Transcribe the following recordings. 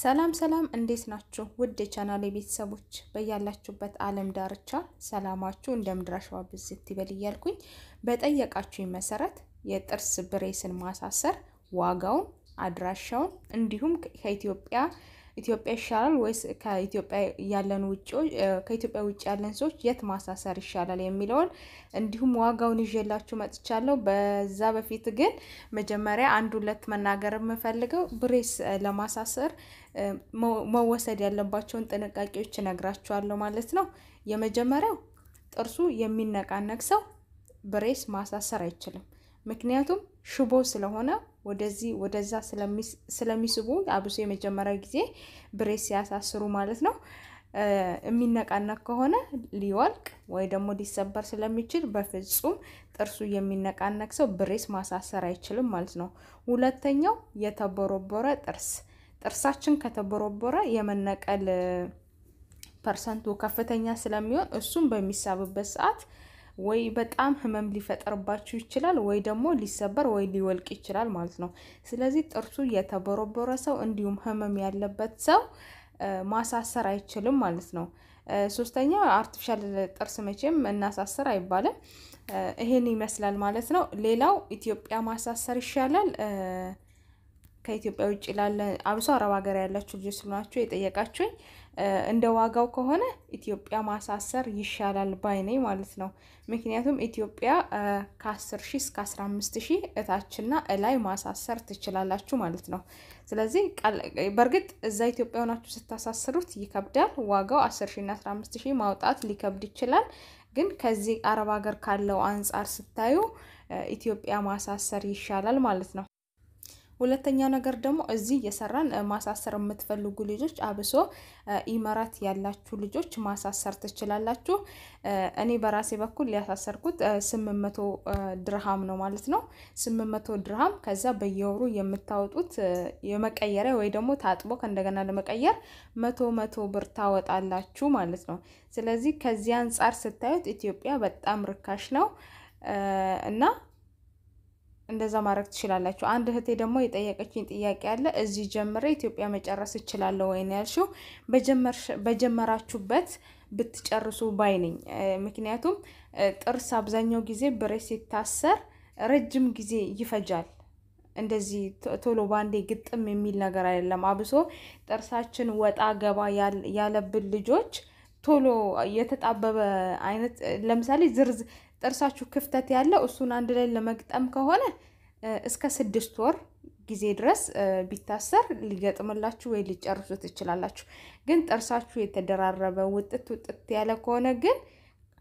ሰላም ሰላም፣ እንዴት ናችሁ? ውድ የቻናሌ ቤተሰቦች በያላችሁበት ዓለም ዳርቻ ሰላማችሁ እንደ ምድር አሸዋ ብዝት ይበል እያልኩኝ በጠየቃችሁኝ መሰረት የጥርስ ብሬስን ማሳሰር ዋጋውን፣ አድራሻውን እንዲሁም ከኢትዮጵያ ኢትዮጵያ ይሻላል ወይስ ከኢትዮጵያ ያለን ውጭ ከኢትዮጵያ ውጭ ያለን ሰዎች የት ማሳሰር ይሻላል የሚለውን እንዲሁም ዋጋውን ይዤላችሁ መጥቻለሁ። በዛ በፊት ግን መጀመሪያ አንድ ሁለት መናገር የምፈልገው ብሬስ ለማሳሰር መወሰድ ያለባቸውን ጥንቃቄዎች እነግራችኋለሁ ማለት ነው። የመጀመሪያው ጥርሱ የሚነቃነቅ ሰው ብሬስ ማሳሰር አይችልም። ምክንያቱም ሽቦ ስለሆነ ወደዚህ ወደዛ ስለሚስቡ አብሶ የመጀመሪያ ጊዜ ብሬስ ሲያሳስሩ ማለት ነው የሚነቃነቅ ከሆነ ሊወልቅ ወይ ደግሞ ሊሰበር ስለሚችል በፍጹም ጥርሱ የሚነቃነቅ ሰው ብሬስ ማሳሰር አይችልም ማለት ነው። ሁለተኛው የተቦረቦረ ጥርስ። ጥርሳችን ከተቦረቦረ የመነቀል ፐርሰንቱ ከፍተኛ ስለሚሆን እሱም በሚሳብበት ሰዓት ወይ በጣም ህመም ሊፈጠርባችሁ ይችላል፣ ወይ ደግሞ ሊሰበር ወይ ሊወልቅ ይችላል ማለት ነው። ስለዚህ ጥርሱ የተቦረቦረ ሰው እንዲሁም ህመም ያለበት ሰው ማሳሰር አይችልም ማለት ነው። ሶስተኛ አርቲፊሻል ጥርስ መቼም እናሳስር አይባልም። ይሄን ይመስላል ማለት ነው። ሌላው ኢትዮጵያ ማሳሰር ይሻላል። ከኢትዮጵያ ውጭ ላለ አብሶ አረብ ሀገር ያላችሁ ልጆች ስለሆናችሁ የጠየቃችሁኝ እንደ ዋጋው ከሆነ ኢትዮጵያ ማሳሰር ይሻላል ባይ ነኝ ማለት ነው። ምክንያቱም ኢትዮጵያ ከ10 እስከ 15 ሺህ እታችና እላይ ማሳሰር ትችላላችሁ ማለት ነው። ስለዚህ በእርግጥ እዛ ኢትዮጵያ ሆናችሁ ስታሳስሩት ይከብዳል። ዋጋው 10 ሺህ እና 15 ሺ ማውጣት ሊከብድ ይችላል። ግን ከዚህ አረብ ሀገር ካለው አንጻር ስታዩ ኢትዮጵያ ማሳሰር ይሻላል ማለት ነው። ሁለተኛው ነገር ደግሞ እዚህ እየሰራን ማሳሰር የምትፈልጉ ልጆች አብሶ ኢመራት ያላችሁ ልጆች ማሳሰር ትችላላችሁ። እኔ በራሴ በኩል ያሳሰርኩት ስምንት መቶ ድርሃም ነው ማለት ነው። ስምንት መቶ ድርሃም ከዛ በየወሩ የምታወጡት የመቀየሪያ ወይ ደግሞ ታጥቦ ከእንደገና ለመቀየር መቶ መቶ ብር ታወጣላችሁ ማለት ነው። ስለዚህ ከዚህ አንጻር ስታዩት ኢትዮጵያ በጣም ርካሽ ነው እና እንደዛ ማድረግ ትችላላችሁ። አንድ እህቴ ደግሞ የጠየቀችኝ ጥያቄ አለ። እዚህ ጀምሬ ኢትዮጵያ መጨረስ እችላለሁ ወይ ነው ያልሽው። በጀመራችሁበት ብትጨርሱ ባይ ነኝ። ምክንያቱም ጥርስ አብዛኛው ጊዜ ብሬስ ሲታሰር ረጅም ጊዜ ይፈጃል። እንደዚህ ቶሎ ባንዴ ግጥም የሚል ነገር አይደለም። አብሶ ጥርሳችን ወጣ ገባ ያለብን ልጆች ቶሎ የተጣበበ አይነት ለምሳሌ ጥርሳችሁ ክፍተት ያለው እሱን አንድ ላይ ለመግጠም ከሆነ እስከ ስድስት ወር ጊዜ ድረስ ቢታሰር ሊገጥምላችሁ ወይ ሊጨርሱ ትችላላችሁ። ግን ጥርሳችሁ የተደራረበ ውጥት ውጥት ያለ ከሆነ ግን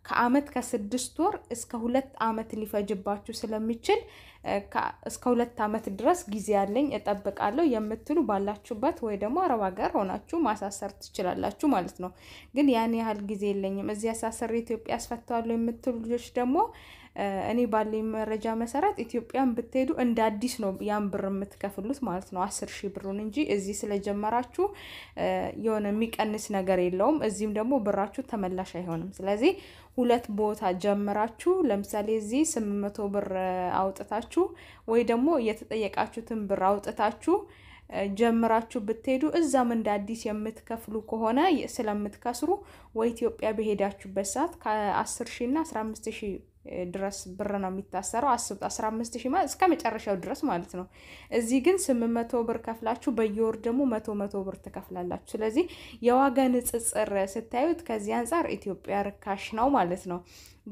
ከአመት ከስድስት ወር እስከ ሁለት አመት ሊፈጅባችሁ ስለሚችል እስከ ሁለት አመት ድረስ ጊዜ ያለኝ እጠብቃለሁ የምትሉ ባላችሁበት ወይ ደግሞ አረብ ሀገር ሆናችሁ ማሳሰር ትችላላችሁ ማለት ነው። ግን ያን ያህል ጊዜ የለኝም እዚህ አሳሰር ኢትዮጵያ ያስፈታዋለሁ የምትሉ ልጆች ደግሞ እኔ ባለኝ መረጃ መሰረት ኢትዮጵያን ብትሄዱ እንደ አዲስ ነው ያን ብር የምትከፍሉት ማለት ነው። አስር ሺህ ብሩን እንጂ እዚህ ስለጀመራችሁ የሆነ የሚቀንስ ነገር የለውም። እዚህም ደግሞ ብራችሁ ተመላሽ አይሆንም። ስለዚህ ሁለት ቦታ ጀምራችሁ ለምሳሌ እዚህ ስምንት መቶ ብር አውጥታችሁ ወይ ደግሞ የተጠየቃችሁትን ብር አውጥታችሁ ጀምራችሁ ብትሄዱ እዛም እንደ አዲስ የምትከፍሉ ከሆነ ስለምትከስሩ ወይ ኢትዮጵያ በሄዳችሁበት ሰዓት ከ10 ሺ እና 15 ሺ ድረስ ብር ነው የሚታሰረው። አስቡት አስራ አምስት ማለት እስከ መጨረሻው ድረስ ማለት ነው። እዚህ ግን ስምንት መቶ ብር ከፍላችሁ በየወር ደግሞ መቶ መቶ ብር ትከፍላላችሁ። ስለዚህ የዋጋ ንጽጽር ስታዩት ከዚህ አንጻር ኢትዮጵያ ርካሽ ነው ማለት ነው።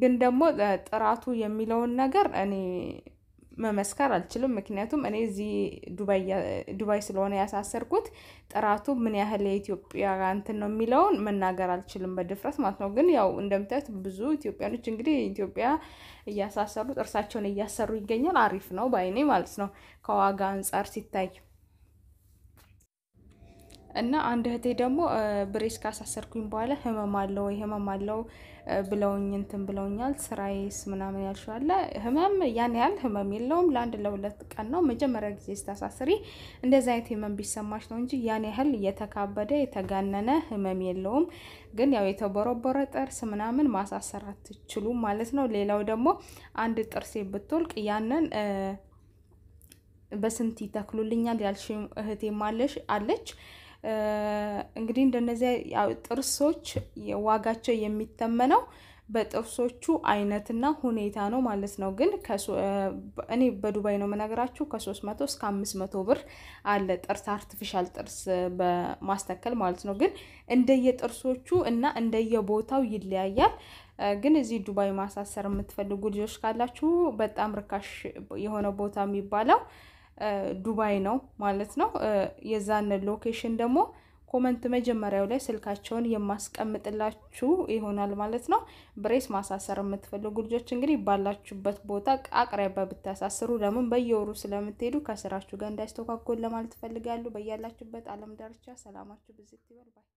ግን ደግሞ ጥራቱ የሚለውን ነገር እኔ መመስከር አልችልም። ምክንያቱም እኔ እዚህ ዱባይ ስለሆነ ያሳሰርኩት ጥራቱ ምን ያህል የኢትዮጵያ እንትን ነው የሚለውን መናገር አልችልም በድፍረት ማለት ነው። ግን ያው እንደምታዩት ብዙ ኢትዮጵያኖች እንግዲህ ኢትዮጵያ እያሳሰሩ ጥርሳቸውን እያሰሩ ይገኛል። አሪፍ ነው በአይኔ ማለት ነው ከዋጋ አንጻር ሲታይ እና አንድ እህቴ ደግሞ ብሬስ ካሳሰርኩኝ በኋላ ህመም አለው ወይ ህመም አለው ብለውኝ እንትን ብለውኛል። ስራዬስ ምናምን ያልሽዋለ ህመም ያን ያህል ህመም የለውም። ለአንድ ለሁለት ቀን ነው። መጀመሪያ ጊዜ ስታሳስሪ እንደዚህ አይነት ህመም ቢሰማሽ ነው እንጂ ያን ያህል የተካበደ የተጋነነ ህመም የለውም። ግን ያው የተቦረቦረ ጥርስ ምናምን ማሳሰር አትችሉም ማለት ነው። ሌላው ደግሞ አንድ ጥርሴ ብትወልቅ ያንን በስንት ይተክሉልኛል ያልሽ እህቴ ማለሽ አለች እንግዲህ እንደነዚያ ጥርሶች ዋጋቸው የሚተመነው በጥርሶቹ አይነትና ሁኔታ ነው ማለት ነው። ግን እኔ በዱባይ ነው የምነግራችሁ ከሶስት መቶ እስከ 500 መቶ ብር አለ ጥርስ አርቲፊሻል ጥርስ በማስተከል ማለት ነው። ግን እንደየጥርሶቹ እና እንደየቦታው ይለያያል። ግን እዚህ ዱባይ ማሳሰር የምትፈልጉ ልጆች ካላችሁ በጣም ርካሽ የሆነ ቦታ የሚባለው ዱባይ ነው ማለት ነው። የዛን ሎኬሽን ደግሞ ኮመንት መጀመሪያው ላይ ስልካቸውን የማስቀምጥላችሁ ይሆናል ማለት ነው። ብሬስ ማሳሰር የምትፈልጉ ልጆች እንግዲህ ባላችሁበት ቦታ አቅራቢያ ብታሳስሩ፣ ለምን በየወሩ ስለምትሄዱ ከስራችሁ ጋር እንዳይስተጓጎል ለማለት እፈልጋለሁ። በያላችሁበት አለም ዳርቻ ሰላማችሁ ብዝት ይበልባል።